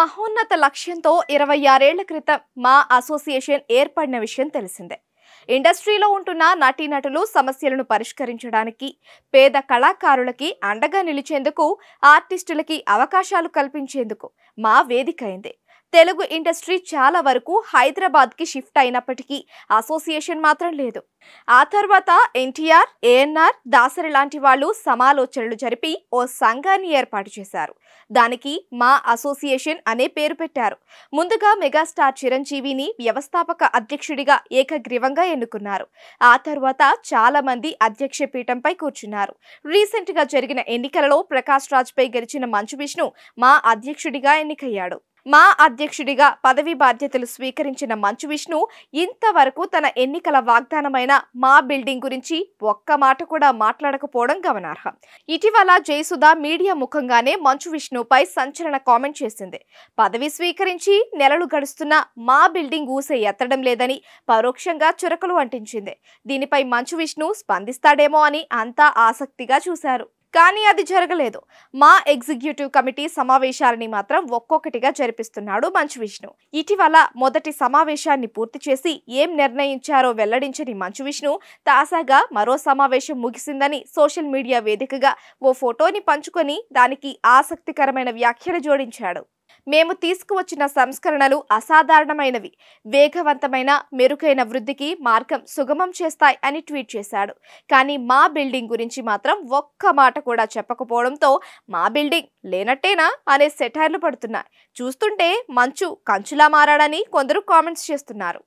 మహోన్నత లక్ష్యంతో ఇరవై ఆరేళ్ల క్రితం మా అసోసియేషన్ ఏర్పడిన విషయం తెలిసిందే ఇండస్ట్రీలో ఉంటున్న నటీనటులు సమస్యలను పరిష్కరించడానికి పేద కళాకారులకి అండగా నిలిచేందుకు ఆర్టిస్టులకి అవకాశాలు కల్పించేందుకు మా వేదిక తెలుగు ఇండస్ట్రీ చాలా వరకు హైదరాబాద్కి షిఫ్ట్ అయినప్పటికీ అసోసియేషన్ మాత్రం లేదు ఆ తర్వాత ఎన్టీఆర్ ఏఎన్ఆర్ దాసరి లాంటి వాళ్ళు సమాలోచనలు జరిపి ఓ సంఘాన్ని ఏర్పాటు చేశారు దానికి మా అసోసియేషన్ అనే పేరు పెట్టారు ముందుగా మెగాస్టార్ చిరంజీవిని వ్యవస్థాపక అధ్యక్షుడిగా ఏకగ్రీవంగా ఎన్నుకున్నారు ఆ తర్వాత చాలా మంది అధ్యక్ష పీఠంపై కూర్చున్నారు రీసెంట్ గా జరిగిన ఎన్నికలలో ప్రకాష్ రాజ్ పై గెలిచిన మంచు విష్ణు మా అధ్యక్షుడిగా ఎన్నికయ్యాడు మా అధ్యక్షుడిగా పదవి బాధ్యతలు స్వీకరించిన మంచు విష్ణు ఇంతవరకు తన ఎన్నికల వాగ్దానమైన మా బిల్డింగ్ గురించి ఒక్క మాట కూడా మాట్లాడకపోవడం గమనార్హం ఇటీవల జయసుధ మీడియా ముఖంగానే మంచు విష్ణుపై సంచలన కామెంట్ చేసింది పదవి స్వీకరించి నెలలు గడుస్తున్న మా బిల్డింగ్ ఊసే ఎత్తడం లేదని పరోక్షంగా చురకలు అంటించింది దీనిపై మంచు విష్ణు స్పందిస్తాడేమో అని అంతా ఆసక్తిగా చూశారు కానీ అది జరగలేదు మా ఎగ్జిక్యూటివ్ కమిటీ సమావేశాలని మాత్రం ఒక్కొక్కటిగా జరిపిస్తున్నాడు మంచు విష్ణు ఇటీవల మొదటి సమావేశాన్ని పూర్తి చేసి ఏం నిర్ణయించారో వెల్లడించని మంచు విష్ణు తాజాగా మరో సమావేశం ముగిసిందని సోషల్ మీడియా వేదికగా ఓ ఫోటోని పంచుకొని దానికి ఆసక్తికరమైన వ్యాఖ్యలు జోడించాడు మేము తీసుకువచ్చిన సంస్కరణలు అసాధారణమైనవి వేగవంతమైన మెరుగైన వృద్ధికి మార్గం సుగమం చేస్తాయి అని ట్వీట్ చేశాడు కానీ మా బిల్డింగ్ గురించి మాత్రం ఒక్క మాట కూడా చెప్పకపోవడంతో మా బిల్డింగ్ లేనట్టేనా అనే సెటైర్లు పడుతున్నాయి చూస్తుంటే మంచు కంచులా మారాడని కొందరు కామెంట్స్ చేస్తున్నారు